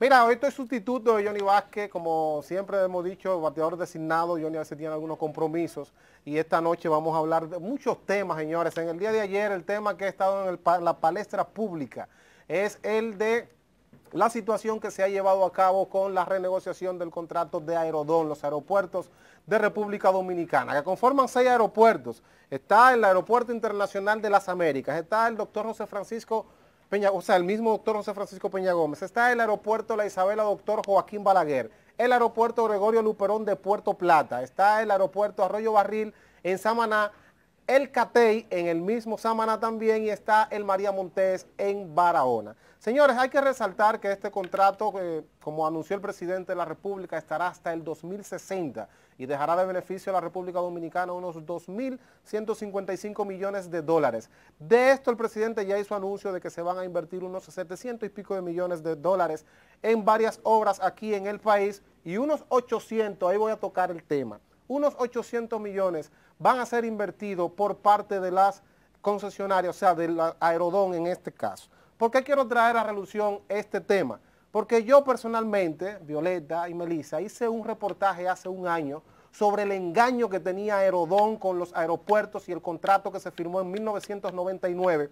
Mira, hoy estoy sustituto de Johnny Vázquez, como siempre hemos dicho, bateador designado, Johnny a veces tiene algunos compromisos y esta noche vamos a hablar de muchos temas, señores. En el día de ayer el tema que ha estado en, la palestra pública es el de la situación que se ha llevado a cabo con la renegociación del contrato de Aerodón, los aeropuertos de República Dominicana, que conforman seis aeropuertos. Está el Aeropuerto Internacional de las Américas, está el doctor José Francisco o sea, el mismo doctor José Francisco Peña Gómez, está el aeropuerto La Isabela, doctor Joaquín Balaguer, el aeropuerto Gregorio Luperón de Puerto Plata, está el aeropuerto Arroyo Barril en Samaná, el Catey en el mismo Samaná también y está el María Montes en Barahona. Señores, hay que resaltar que este contrato, eh, como anunció el presidente de la República, estará hasta el 2060 y dejará de beneficio a la República Dominicana unos 2.155 millones de dólares. De esto el presidente ya hizo anuncio de que se van a invertir unos 700 y pico de millones de dólares en varias obras aquí en el país y unos 800, ahí voy a tocar el tema, unos 800 millones van a ser invertidos por parte de las concesionarias, o sea, del Aerodón en este caso. ¿Por qué quiero traer a relución este tema? Porque yo personalmente, Violeta y Melissa, hice un reportaje hace un año sobre el engaño que tenía Aerodón con los aeropuertos y el contrato que se firmó en 1999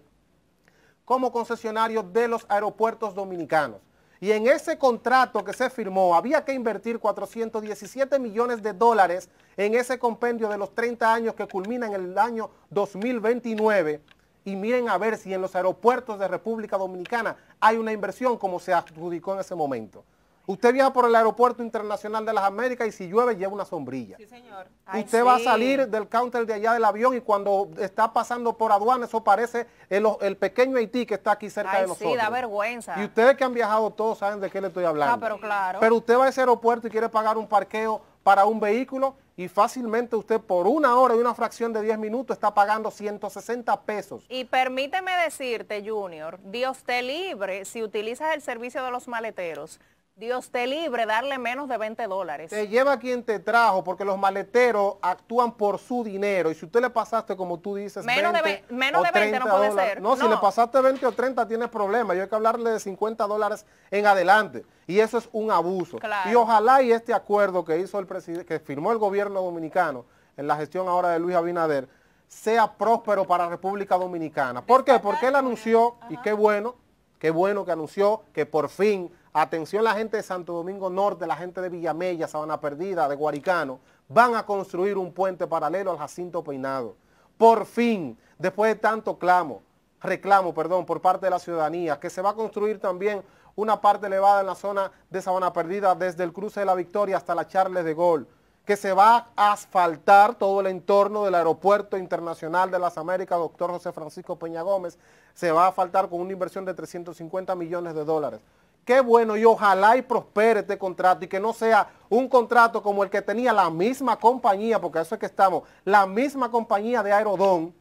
como concesionario de los aeropuertos dominicanos. Y en ese contrato que se firmó había que invertir 417 millones de dólares en ese compendio de los 30 años que culmina en el año 2029. Y miren a ver si en los aeropuertos de República Dominicana hay una inversión como se adjudicó en ese momento. Usted viaja por el Aeropuerto Internacional de las Américas y si llueve lleva una sombrilla. Sí, señor. Usted va a salir del counter de allá del avión y cuando está pasando por aduana, eso parece el, pequeño Haití que está aquí cerca de nosotros. Sí, da vergüenza. Y ustedes que han viajado todos saben de qué le estoy hablando. Ah, pero claro. Pero usted va a ese aeropuerto y quiere pagar un parqueo para un vehículo y fácilmente usted por una hora y una fracción de 10 minutos está pagando 160 pesos. Y permíteme decirte, Junior, Dios te libre si utilizas el servicio de los maleteros. Dios te libre, darle menos de 20 dólares. Te lleva quien te trajo, porque los maleteros actúan por su dinero. Y si usted le pasaste, como tú dices, menos de, 20 no puede ser. No, si le pasaste 20 o 30, tienes problemas. Yo hay que hablarle de 50 dólares en adelante. Y eso es un abuso. Y ojalá y este acuerdo que hizo el que firmó el gobierno dominicano en la gestión ahora de Luis Abinader, sea próspero para República Dominicana. ¿Por qué? Porque él anunció, y qué bueno, qué bueno que anunció que por fin Atención la gente de Santo Domingo Norte, la gente de Villamella, Sabana Perdida, de Guaricano, van a construir un puente paralelo al Jacinto Peinado. Por fin, después de tanto clamo, reclamo, perdón, por parte de la ciudadanía, que se va a construir también una parte elevada en la zona de Sabana Perdida, desde el cruce de la Victoria hasta la Charles de Gol, que se va a asfaltar todo el entorno del Aeropuerto Internacional de las Américas, doctor José Francisco Peña Gómez, se va a asfaltar con una inversión de 350 millones de dólares. Qué bueno y ojalá y prospere este contrato y que no sea un contrato como el que tenía la misma compañía, porque eso es que estamos, la misma compañía de Aerodón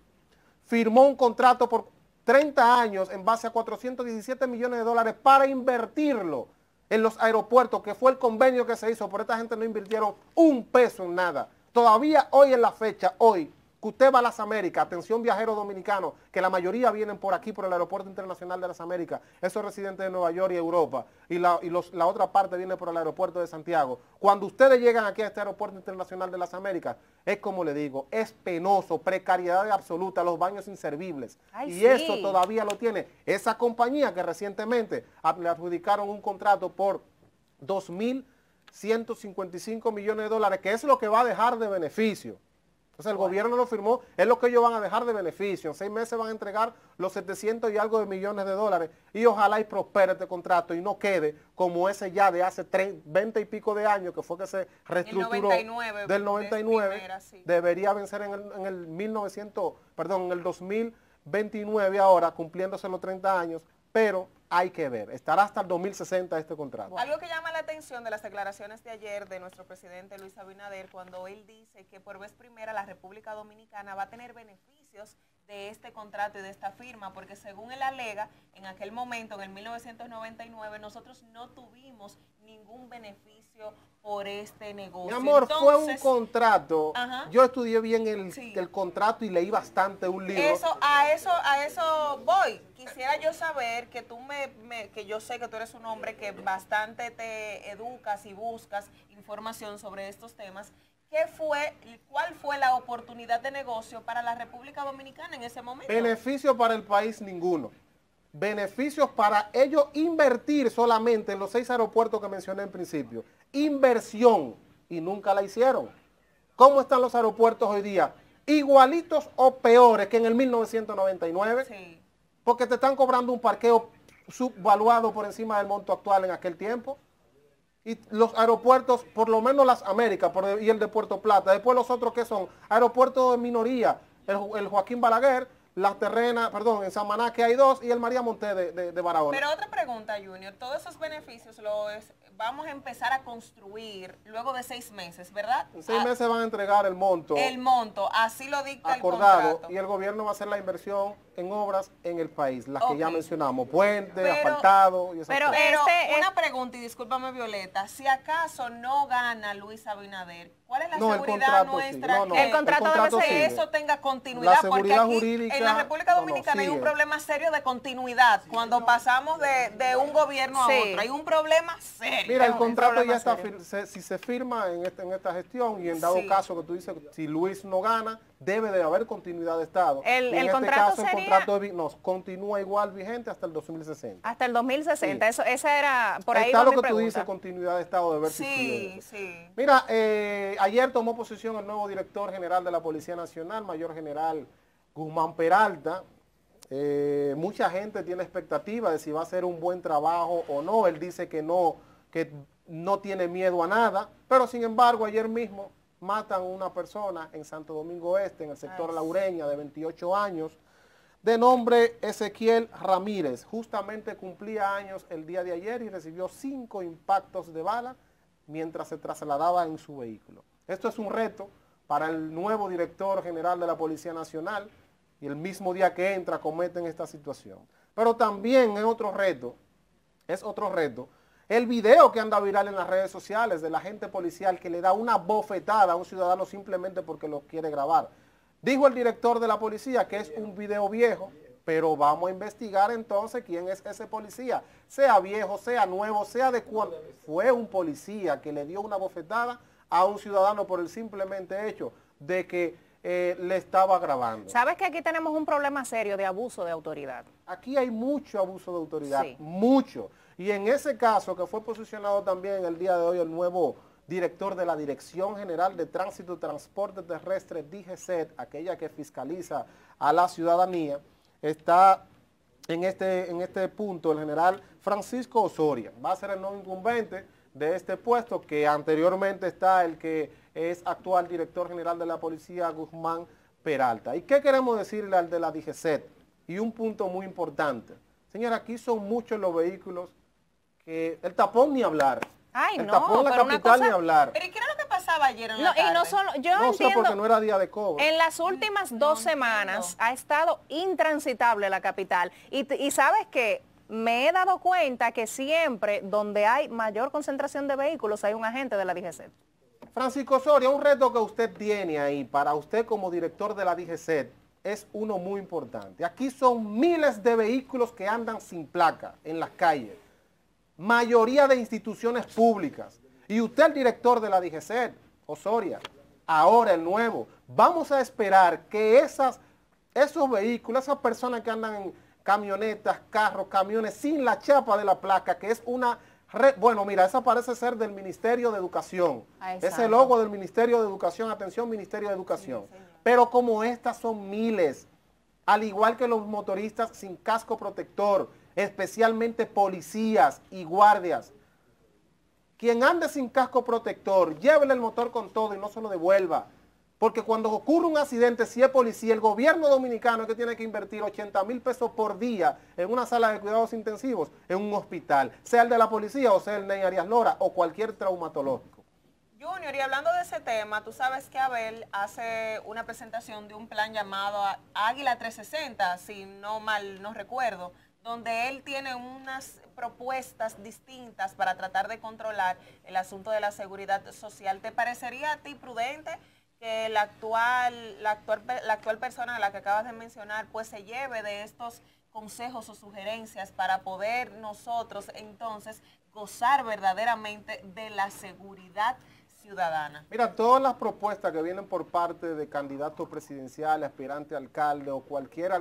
firmó un contrato por 30 años en base a 417 millones de dólares para invertirlo en los aeropuertos, que fue el convenio que se hizo, pero esta gente no invirtieron un peso en nada. Todavía hoy en la fecha, hoy, que usted va a las Américas, atención viajeros dominicanos, que la mayoría vienen por aquí, por el Aeropuerto Internacional de las Américas, esos residentes de Nueva York y Europa, y, la, otra parte viene por el Aeropuerto de Santiago. Cuando ustedes llegan aquí a este Aeropuerto Internacional de las Américas, es como le digo, es penoso, precariedad absoluta, los baños inservibles. y eso todavía lo tiene esa compañía que recientemente le adjudicaron un contrato por 2.155 millones de dólares, que es lo que va a dejar de beneficio. Entonces el gobierno lo firmó, es lo que ellos van a dejar de beneficio. En seis meses van a entregar los 700 y algo de millones de dólares y ojalá y prospere este contrato y no quede como ese ya de hace 20 y pico de años que fue que se reestructuró del 99. Debería vencer en el, en el 1900, perdón, en el 2029 ahora, cumpliéndose los 30 años, pero hay que ver. Estará hasta el 2060 este contrato. Algo que llama la atención de las declaraciones de ayer de nuestro presidente Luis Abinader, cuando él dice que por vez primera la República Dominicana va a tener beneficios de este contrato y de esta firma, porque según él alega, en aquel momento, en el 1999, nosotros no tuvimos ningún beneficio por este negocio. amor, fue un contrato. Yo estudié bien el, contrato y leí bastante un libro. Eso, a eso, a eso voy. Quisiera yo saber que tú me, me, que yo sé que tú eres un hombre que bastante te educas y buscas información sobre estos temas. ¿Qué fue, ¿Cuál fue la oportunidad de negocio para la República Dominicana en ese momento? Beneficios para el país ninguno. Beneficios para ellos invertir solamente en los seis aeropuertos que mencioné en principio. Inversión. Y nunca la hicieron. ¿Cómo están los aeropuertos hoy día? Igualitos o peores que en el 1999. Sí. Porque te están cobrando un parqueo subvaluado por encima del monto actual en aquel tiempo y los aeropuertos, por lo menos las Américas y el de Puerto Plata. Después los otros que son aeropuertos de minoría, el, Joaquín Balaguer, la terrenas, perdón, en Samaná que hay dos y el María Monté de, Barahona. Pero otra pregunta, Junior, todos esos beneficios los vamos a empezar a construir luego de seis meses, ¿verdad? En seis ah, meses van a entregar el monto. El monto, así lo dicta acordado, el contrato. Y el gobierno va a hacer la inversión en obras en el país, las que ya mencionamos, puentes, asfaltado y esas pero, cosas. Este pero este una pregunta, y discúlpame Violeta, si acaso no gana Luis Abinader, ¿Cuál es la no, seguridad nuestra? el contrato, de eso tenga continuidad. porque aquí, en la República Dominicana hay un problema serio de continuidad. cuando pasamos de, un gobierno a otro, hay un problema serio. Mira, el contrato ya está, si se firma este, en, esta gestión y en dado caso que tú dices, si Luis no gana, debe de haber continuidad de Estado. El, en este contrato caso, el contrato nos continúa igual vigente hasta el 2060. Hasta el 2060, esa era por ahí. Está lo que tú dices, continuidad de Estado de ver Sí, sí. Mira, eh, ayer tomó posición el nuevo director general de la Policía Nacional, mayor general Guzmán Peralta. Eh, mucha gente tiene expectativa de si va a ser un buen trabajo o no. Él dice que no, que no tiene miedo a nada, pero sin embargo ayer mismo matan a una persona en Santo Domingo Este, en el sector Laureña, de 28 años, de nombre Ezequiel Ramírez. Justamente cumplía años el día de ayer y recibió cinco impactos de bala mientras se trasladaba en su vehículo. Esto es un reto para el nuevo director general de la Policía Nacional y el mismo día que entra cometen esta situación. Pero también es otro reto, es otro reto el video que anda viral en las redes sociales de la gente policial que le da una bofetada a un ciudadano simplemente porque lo quiere grabar. Dijo el director de la policía que es un video viejo, pero vamos a investigar entonces quién es ese policía. Sea viejo, sea nuevo, sea de cuándo. Fue un policía que le dio una bofetada a un ciudadano por el simplemente hecho de que eh, le estaba grabando. Sabes que aquí tenemos un problema serio de abuso de autoridad. Aquí hay mucho abuso de autoridad, mucho. Y en ese caso que fue posicionado también el día de hoy el nuevo director de la Dirección General de Tránsito y Transporte Terrestre, DGCET, aquella que fiscaliza a la ciudadanía, está en este, en este punto el general Francisco Osoria. Va a ser el nuevo incumbente de este puesto que anteriormente está el que es actual director general de la policía, Guzmán Peralta. ¿Y qué queremos decirle al de la DGCET? Y un punto muy importante. Señora, aquí son muchos los vehículos el tapón ni hablar. Ay, el no, tapón la capital ni hablar. Pero ¿qué era lo que pasaba ayer en no, la no solo, no porque no era día de cobro. En las últimas mm, dos semanas ha estado intransitable la capital. Y, y sabes qué? me he dado cuenta que siempre donde hay mayor concentración de vehículos hay un agente de la DGC. Francisco Soria, un reto que usted tiene ahí para usted como director de la DGC es uno muy importante. Aquí son miles de vehículos que andan sin placa en las calles mayoría de instituciones públicas. Y usted, el director de la dgc Osoria, ahora el nuevo, vamos a esperar que esas, esos vehículos, esas personas que andan en camionetas, carros, camiones, sin la chapa de la placa, que es una bueno, mira, esa parece ser del Ministerio de Educación. Ah, es el logo del Ministerio de Educación, atención, Ministerio de Educación. Pero como estas son miles, al igual que los motoristas sin casco protector, especialmente policías y guardias. Quien ande sin casco protector, llévele el motor con todo y no se lo devuelva. Porque cuando ocurre un accidente, si es policía, el gobierno dominicano es que tiene que invertir 80 mil pesos por día en una sala de cuidados intensivos, en un hospital, sea el de la policía o sea el Ney Arias Lora o cualquier traumatológico. Junior, y hablando de ese tema, tú sabes que Abel hace una presentación de un plan llamado Águila 360, si no mal no recuerdo, donde él tiene unas propuestas distintas para tratar de controlar el asunto de la seguridad social. ¿Te parecería a ti prudente que la actual, la actual, la persona a la que acabas de mencionar pues se lleve de estos consejos o sugerencias para poder nosotros entonces gozar verdaderamente de la seguridad ciudadana. Mira, todas las propuestas que vienen por parte de candidatos presidenciales, aspirante alcalde o cualquier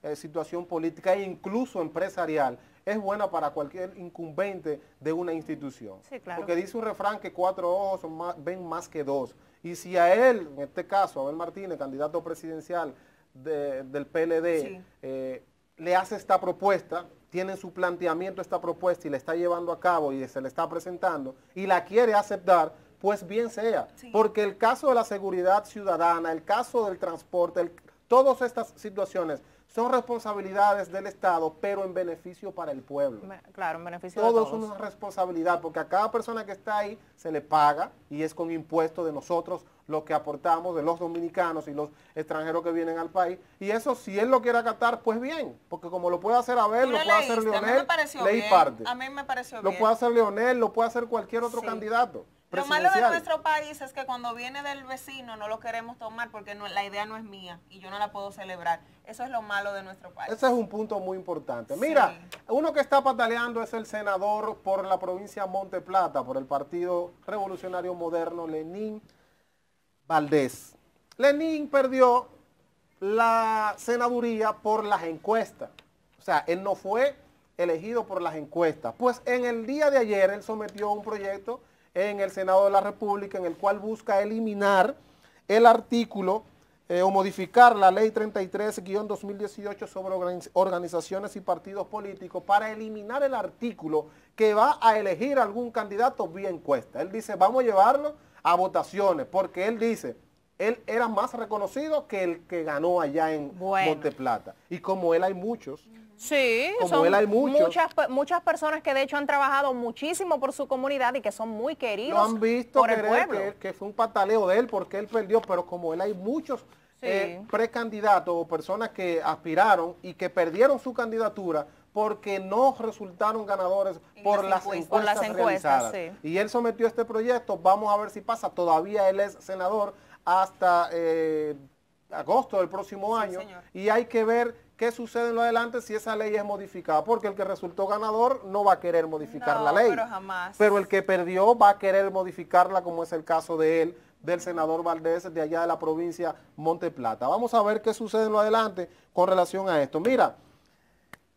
eh, situación política e incluso empresarial es buena para cualquier incumbente de una institución. Porque dice un refrán que cuatro ojos ven más que dos. Y si a él, en este caso, a Abel Martínez, candidato presidencial del PLD, eh, le hace esta propuesta, tiene su planteamiento esta propuesta y la está llevando a cabo y se le está presentando y la quiere aceptar, pues bien sea. Porque el caso de la seguridad ciudadana, el caso del transporte, todas estas situaciones son responsabilidades del Estado, pero en beneficio para el pueblo. Claro, en beneficio de todos. Todo es una responsabilidad, porque a cada persona que está ahí se le paga y es con impuestos de nosotros lo que aportamos, de los dominicanos y los extranjeros que vienen al país. Y eso, si él lo quiere acatar, pues bien, porque como lo puede hacer Abel, lo, puede hacer Leonel, a mí me pareció A mí me pareció lo puede hacer Leonel, lo puede hacer cualquier otro candidato. Lo malo de nuestro país es que cuando viene del vecino no lo queremos tomar porque la idea no es mía y yo no la puedo celebrar. Eso es lo malo de nuestro país. Ese es un punto muy importante. Mira, uno que está pataleando es el senador por la provincia Monte Plata, por el Partido Revolucionario Moderno, Lenín Valdés. Lenín perdió la senaduría por las encuestas. O sea, él no fue elegido por las encuestas. Pues en el día de ayer él sometió un proyecto en el Senado de la República, en el cual busca eliminar el artículo eh, o modificar la ley 33-2018 sobre organizaciones y partidos políticos para eliminar el artículo que va a elegir algún candidato vía encuesta. Él dice, vamos a llevarlo a votaciones, porque él dice, él era más reconocido que el que ganó allá en monte plata Y como él hay muchos Sí, Como él hay muchas, muchas personas que de hecho han trabajado muchísimo por su comunidad y que son muy queridos. Lo han visto por el pueblo. Que, que, fue un pataleo de él porque él perdió, pero como él hay muchos eh, precandidatos o personas que aspiraron y que perdieron su candidatura porque no resultaron ganadores por las, encuestas, Y él sometió este proyecto, vamos a ver si pasa, todavía él es senador hasta eh, agosto del próximo año y hay que ver qué sucede en lo adelante si esa ley es modificada, porque el que resultó ganador no va a querer modificar la ley. Pero, el que perdió va a querer modificarla, como es el caso de él, del senador Valdés, de allá de la provincia Monte Plata. Vamos a ver qué sucede en lo adelante con relación a esto. Mira,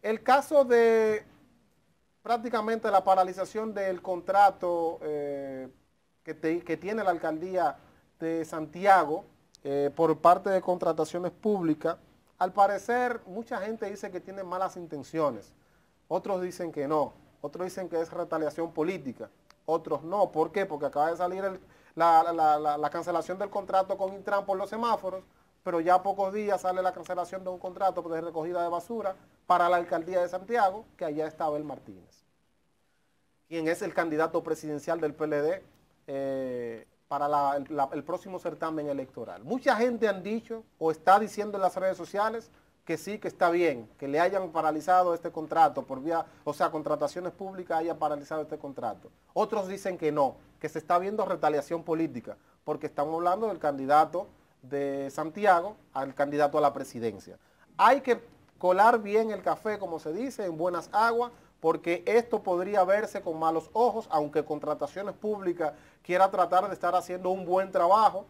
el caso de prácticamente la paralización del contrato eh, que, tiene la alcaldía de Santiago eh, por parte de contrataciones públicas, al parecer, mucha gente dice que tiene malas intenciones, otros dicen que no, otros dicen que es retaliación política, otros no. ¿Por qué? Porque acaba de salir la, cancelación del contrato con Intran por los semáforos, pero ya a pocos días sale la cancelación de un contrato de recogida de basura para la alcaldía de Santiago, que allá está Abel Martínez, quien es el candidato presidencial del PLD eh, para el próximo certamen electoral. Mucha gente han dicho o está diciendo en las redes sociales que sí, que está bien, que le hayan paralizado este contrato por vía, o sea, contrataciones públicas haya paralizado este contrato. Otros dicen que no, que se está viendo retaliación política, porque estamos hablando del candidato de Santiago al candidato a la presidencia. Hay que colar bien el café, como se dice, en buenas aguas, porque esto podría verse con malos ojos, aunque Contrataciones Públicas quiera tratar de estar haciendo un buen trabajo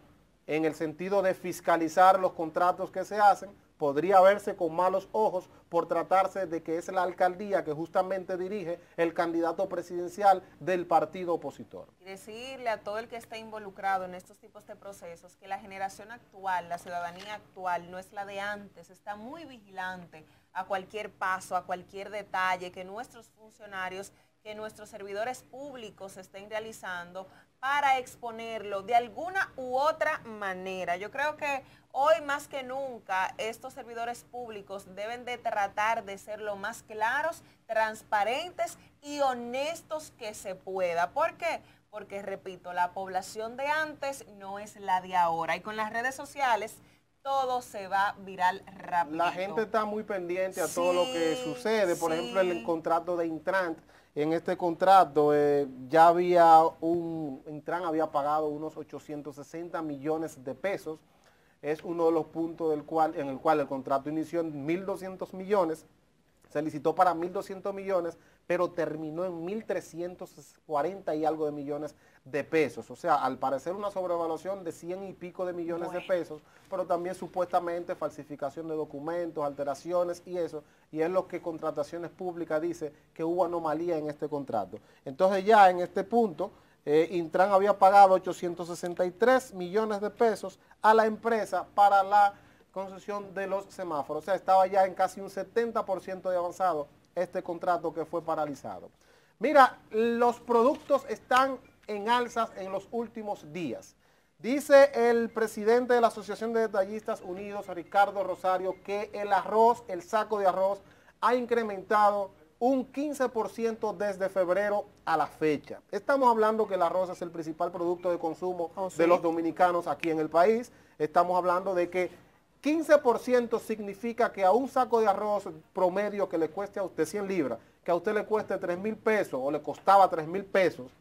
en el sentido de fiscalizar los contratos que se hacen, podría verse con malos ojos por tratarse de que es la alcaldía que justamente dirige el candidato presidencial del partido opositor. Y decirle a todo el que esté involucrado en estos tipos de procesos que la generación actual, la ciudadanía actual, no es la de antes, está muy vigilante a cualquier paso, a cualquier detalle, que nuestros funcionarios que nuestros servidores públicos estén realizando para exponerlo de alguna u otra manera. Yo creo que hoy más que nunca estos servidores públicos deben de tratar de ser lo más claros, transparentes y honestos que se pueda. ¿Por qué? Porque, repito, la población de antes no es la de ahora. Y con las redes sociales todo se va viral rápido. La gente está muy pendiente a todo lo que sucede. Por ejemplo, el contrato de Intrant en este contrato eh, ya había un, Intran había pagado unos 860 millones de pesos. Es uno de los puntos del cual, en el cual el contrato inició en 1.200 millones, se licitó para 1.200 millones, pero terminó en 1.340 y algo de millones de pesos. O sea, al parecer una sobrevaluación de 100 y pico de millones de pesos, pero también supuestamente falsificación de documentos, alteraciones y eso. Y es lo que Contrataciones Públicas dice que hubo anomalía en este contrato. Entonces ya en este punto, eh, Intran había pagado 863 millones de pesos a la empresa para la concesión de los semáforos. O sea, estaba ya en casi un 70% de avanzado este contrato que fue paralizado. Mira, los productos están en alzas en los últimos días. Dice el presidente de la Asociación de Detallistas Unidos, Ricardo Rosario, que el arroz, el saco de arroz, ha incrementado un 15% desde febrero a la fecha. Estamos hablando que el arroz es el principal producto de consumo oh, de los dominicanos aquí en el país. Estamos hablando de que 15% significa que a un saco de arroz promedio que le cueste a usted 100 libras, que a usted le cueste 3 mil pesos o le costaba 3 mil pesos,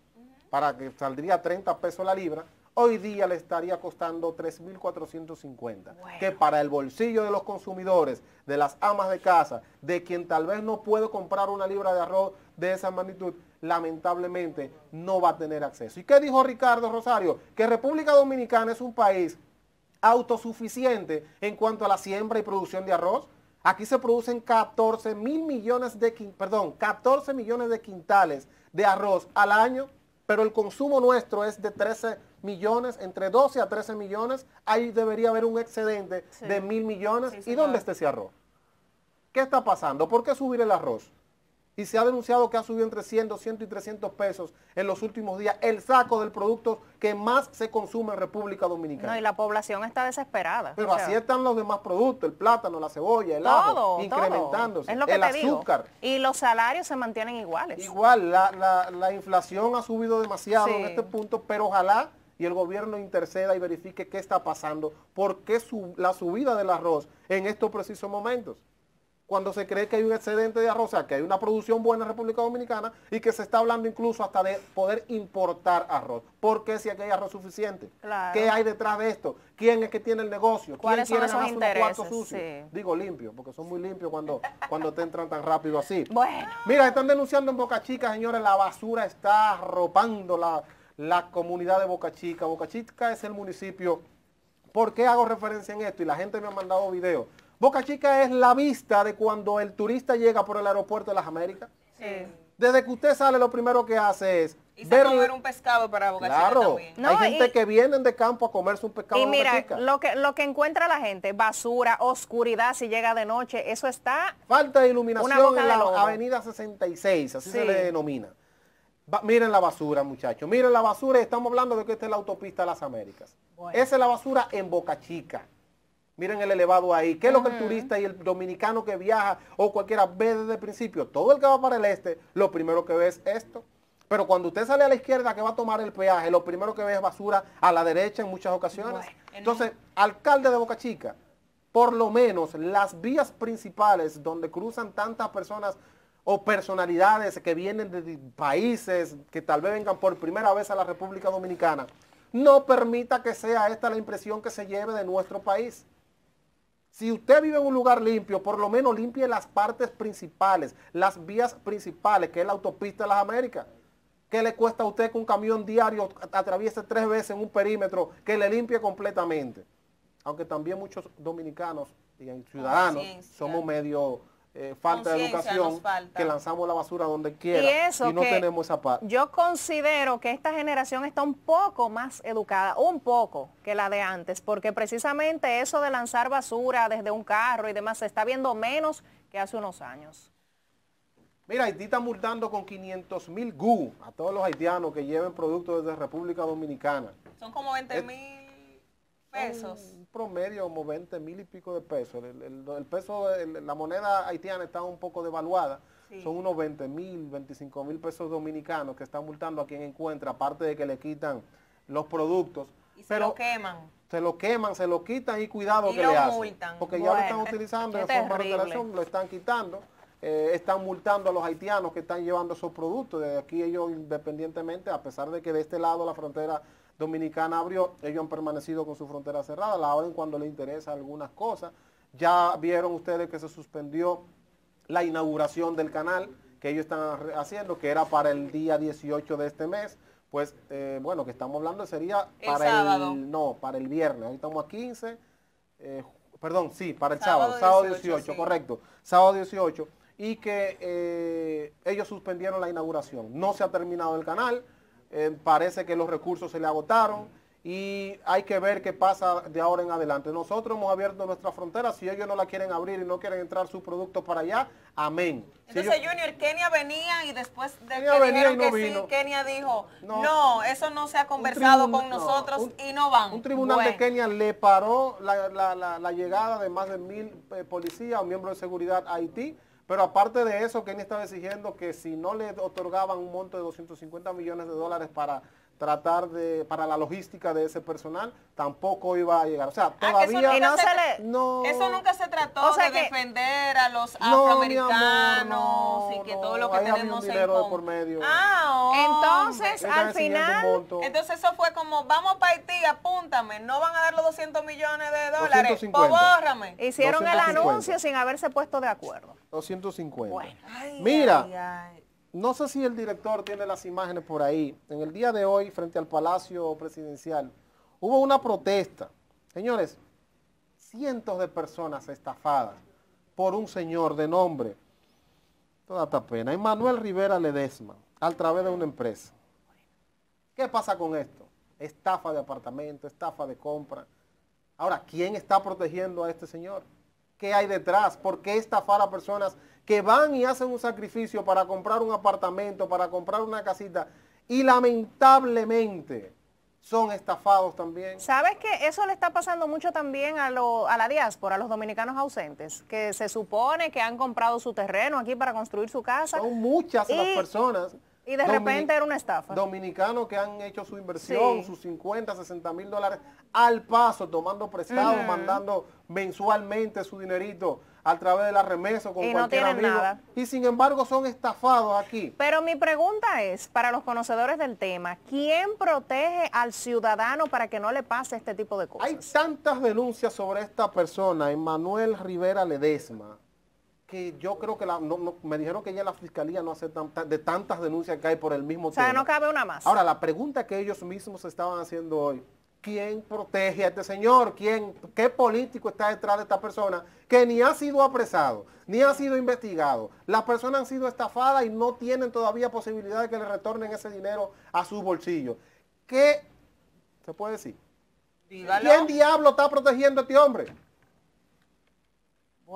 para que saldría 30 pesos la libra, hoy día le estaría costando 3.450, que para el bolsillo de los consumidores, de las amas de casa, de quien tal vez no puede comprar una libra de arroz de esa magnitud, lamentablemente no va a tener acceso. ¿Y qué dijo Ricardo Rosario? Que República Dominicana es un país autosuficiente en cuanto a la siembra y producción de arroz. Aquí se producen 14 mil millones de, perdón, 14 millones de quintales de arroz al año, pero el consumo nuestro es de 13 millones, entre 12 a 13 millones. Ahí debería haber un excedente de mil millones. ¿Y dónde está ese arroz? ¿Qué está pasando? ¿Por qué subir el arroz? y se ha denunciado que ha subido entre 100, 200 y 300 pesos en los últimos días el saco del producto que más se consume en República Dominicana. y la población está desesperada. Pero así están los demás productos, el plátano, la cebolla, el todo, ajo, incrementándose, lo el azúcar. Y los salarios se mantienen iguales. Igual, la, inflación ha subido demasiado en este punto, pero ojalá y el gobierno interceda y verifique qué está pasando, por qué la subida del arroz en estos precisos momentos cuando se cree que hay un excedente de arroz, o sea, que hay una producción buena en República Dominicana y que se está hablando incluso hasta de poder importar arroz. ¿Por qué si aquí hay arroz suficiente? ¿Qué hay detrás de esto? ¿Quién es que tiene el negocio? ¿Cuál ¿Quién son quiere intereses? cuarto Digo limpio, porque son muy limpios cuando, cuando te entran tan rápido así. Bueno. Mira, están denunciando en Boca Chica, señores, la basura está arropando la, la comunidad de Boca Chica. Boca Chica es el municipio ¿Por qué hago referencia en esto? Y la gente me ha mandado videos Boca Chica es la vista de cuando el turista llega por el aeropuerto de las Américas. Sí. Desde que usted sale, lo primero que hace es y ver comer un pescado para Boca Chica también. Hay gente que vienen de campo a comerse un pescado. Y mira, lo que lo que encuentra la gente, basura, oscuridad si llega de noche, eso está falta de iluminación en la Avenida 66, así se le denomina. miren la basura, muchachos. Miren la basura, estamos hablando de que esta es la autopista de las Américas. Esa es la basura en Boca Chica. Miren el elevado ahí. ¿Qué es lo que el turista y el dominicano que viaja o cualquiera ve desde el principio? Todo el que va para el este, lo primero que ve es esto. Pero cuando usted sale a la izquierda que va a tomar el peaje, lo primero que ve es basura a la derecha en muchas ocasiones. Entonces, alcalde de Boca Chica, por lo menos las vías principales donde cruzan tantas personas o personalidades que vienen de países que tal vez vengan por primera vez a la República Dominicana, no permita que sea esta la impresión que se lleve de nuestro país. Si usted vive en un lugar limpio, por lo menos limpie las partes principales, las vías principales, que es la autopista de las Américas. ¿Qué le cuesta a usted que un camión diario atraviese tres veces en un perímetro que le limpie completamente? Aunque también muchos dominicanos y ciudadanos somos medio eh, falta de educación, que lanzamos la basura donde quiera y, no tenemos esa parte. Yo considero que esta generación está un poco más educada, un poco que la de antes, porque precisamente eso de lanzar basura desde un carro y demás se está viendo menos que hace unos años. Mira, Haití está multando con 500 mil GU a todos los haitianos que lleven productos desde República Dominicana. Son como 20 eh, mil pesos. Un promedio como 20 mil y pico de pesos. El, peso, la moneda haitiana está un poco devaluada. Son unos 20 mil, 25 mil pesos dominicanos que están multando a quien encuentra, aparte de que le quitan los productos. Y pero, se lo queman. Se lo queman, se lo quitan y cuidado que le hacen. Porque ya lo están utilizando forma lo están quitando. Eh, están multando a los haitianos que están llevando esos productos. De aquí ellos independientemente, a pesar de que de este lado la frontera Dominicana abrió, ellos han permanecido con su frontera cerrada, la en cuando les interesa algunas cosas. Ya vieron ustedes que se suspendió la inauguración del canal que ellos están haciendo, que era para el día 18 de este mes. Pues, eh, bueno, que estamos hablando sería para el, no, para el viernes. Ahí estamos a 15, eh, perdón, sí, para el sábado, sábado 18, correcto, sábado 18, y que eh, ellos suspendieron la inauguración. No se ha terminado el canal, eh, parece que los recursos se le agotaron y hay que ver qué pasa de ahora en adelante. Nosotros hemos abierto nuestra frontera, si ellos no la quieren abrir y no quieren entrar sus productos para allá, amén. Entonces, Junior, Kenia venía y después de Kenia que dijeron que Kenia dijo, no, eso no se ha conversado con nosotros y no van. Un tribunal de Kenia le paró la, llegada de más de mil eh, policías o miembros de seguridad a Haití pero aparte de eso, Kenny estaba exigiendo que si no le otorgaban un monto de 250 millones de dólares para tratar de, para la logística de ese personal, tampoco iba a llegar. O sea, ah, todavía... no se, eso nunca se trató de defender a los afroamericanos y que todo lo que tenemos en por medio. Ah, oh. entonces, al final... Entonces eso fue como, vamos para Haití, apúntame, no van a dar los 200 millones de dólares, pues Hicieron el anuncio sin haberse puesto de acuerdo. 250. Mira, no sé si el director tiene las imágenes por ahí. En el día de hoy, frente al Palacio Presidencial, hubo una protesta. Señores, cientos de personas estafadas por un señor de nombre, toda esta pena, Emanuel Rivera Ledesma, a través de una empresa. ¿Qué pasa con esto? Estafa de apartamento, estafa de compra. Ahora, ¿quién está protegiendo a este señor? ¿Qué hay detrás? ¿Por qué estafar a personas que van y hacen un sacrificio para comprar un apartamento, para comprar una casita y lamentablemente son estafados también. ¿Sabes que eso le está pasando mucho también a, la diáspora, a los dominicanos ausentes, que se supone que han comprado su terreno aquí para construir su casa? Son muchas las personas. Y de repente era una estafa. Dominicanos que han hecho su inversión, sus 50, 60 mil dólares al paso, tomando prestado, mandando mensualmente su dinerito a través de la remesa o con cualquier no amigo. Y sin embargo son estafados aquí. Pero mi pregunta es, para los conocedores del tema, ¿quién protege al ciudadano para que no le pase este tipo de cosas? Hay tantas denuncias sobre esta persona, Emanuel Rivera Ledesma, que yo creo que me dijeron que ya la fiscalía no hace de tantas denuncias que hay por el mismo tema. O sea, no cabe una más. Ahora, la pregunta que ellos mismos estaban haciendo hoy, ¿quién protege a este señor? ¿Quién, ¿Qué político está detrás de esta persona que ni ha sido apresado, ni ha sido investigado? Las personas han sido estafadas y no tienen todavía posibilidad de que le retornen ese dinero a su bolsillo. ¿Qué se puede decir? ¿Quién diablo está protegiendo a este hombre?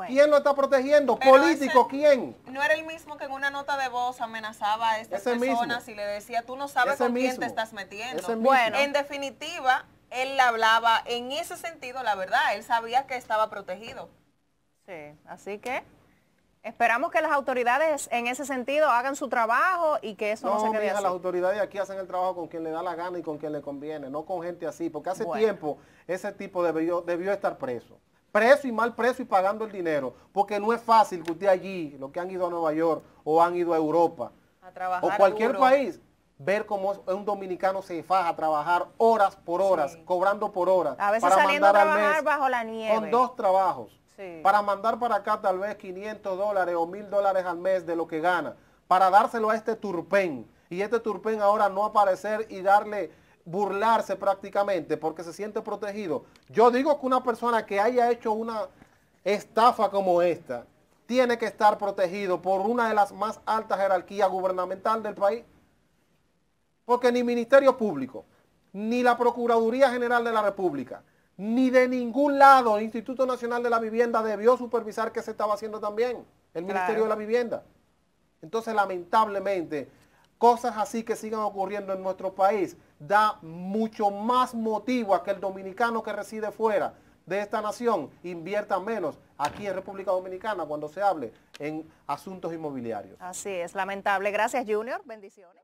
¿Quién lo está protegiendo? ¿Político? ¿Quién? No era el mismo que en una nota de voz amenazaba a estas persona personas y le decía, tú no sabes con quién te estás metiendo. Bueno, en definitiva, él hablaba en ese sentido, la verdad, él sabía que estaba protegido. Sí, así que esperamos que las autoridades en ese sentido hagan su trabajo y que eso no, se quede las autoridades aquí hacen el trabajo con quien le da la gana y con quien le conviene, no con gente así, porque hace tiempo ese tipo debió, debió estar preso preso y mal preso y pagando el dinero, porque no es fácil que usted allí, los que han ido a Nueva York o han ido a Europa a o cualquier país, ver cómo un dominicano se faja a trabajar horas por horas, cobrando por horas. A veces para saliendo a trabajar bajo la nieve. Con dos trabajos. Para mandar para acá tal vez 500 dólares o 1000 dólares al mes de lo que gana. Para dárselo a este turpén. Y este turpén ahora no aparecer y darle burlarse prácticamente porque se siente protegido. Yo digo que una persona que haya hecho una estafa como esta tiene que estar protegido por una de las más altas jerarquías gubernamentales del país. Porque ni Ministerio Público, ni la Procuraduría General de la República, ni de ningún lado el Instituto Nacional de la Vivienda debió supervisar qué se estaba haciendo también, el Ministerio de la Vivienda. Entonces, lamentablemente, cosas así que sigan ocurriendo en nuestro país da mucho más motivo a que el dominicano que reside fuera de esta nación invierta menos aquí en República Dominicana cuando se hable en asuntos inmobiliarios. Así es, lamentable. Gracias, Junior. Bendiciones.